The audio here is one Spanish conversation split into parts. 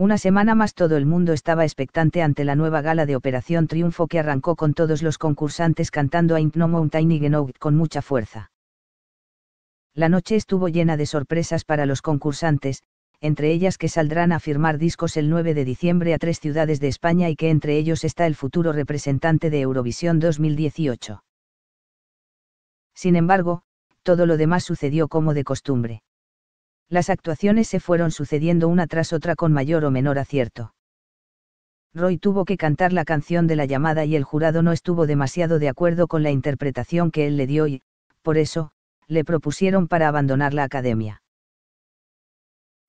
Una semana más todo el mundo estaba expectante ante la nueva gala de Operación Triunfo que arrancó con todos los concursantes cantando a No Mountain y con mucha fuerza. La noche estuvo llena de sorpresas para los concursantes, entre ellas que saldrán a firmar discos el 9 de diciembre a tres ciudades de España y que entre ellos está el futuro representante de Eurovisión 2018. Sin embargo, todo lo demás sucedió como de costumbre las actuaciones se fueron sucediendo una tras otra con mayor o menor acierto. Roy tuvo que cantar la canción de la llamada y el jurado no estuvo demasiado de acuerdo con la interpretación que él le dio y, por eso, le propusieron para abandonar la academia.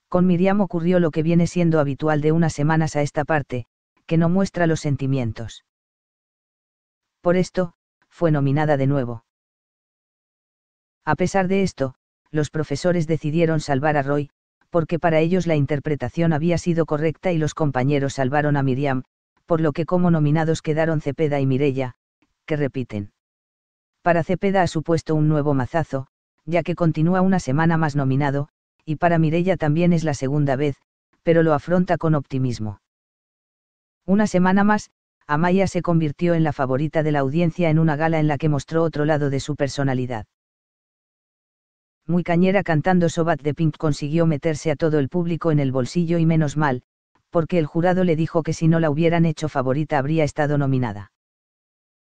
Con Miriam ocurrió lo que viene siendo habitual de unas semanas a esta parte, que no muestra los sentimientos. Por esto, fue nominada de nuevo. A pesar de esto, los profesores decidieron salvar a Roy, porque para ellos la interpretación había sido correcta y los compañeros salvaron a Miriam, por lo que como nominados quedaron Cepeda y Mirella, que repiten. Para Cepeda ha supuesto un nuevo mazazo, ya que continúa una semana más nominado, y para Mirella también es la segunda vez, pero lo afronta con optimismo. Una semana más, Amaya se convirtió en la favorita de la audiencia en una gala en la que mostró otro lado de su personalidad muy cañera cantando Sobat de Pink consiguió meterse a todo el público en el bolsillo y menos mal, porque el jurado le dijo que si no la hubieran hecho favorita habría estado nominada.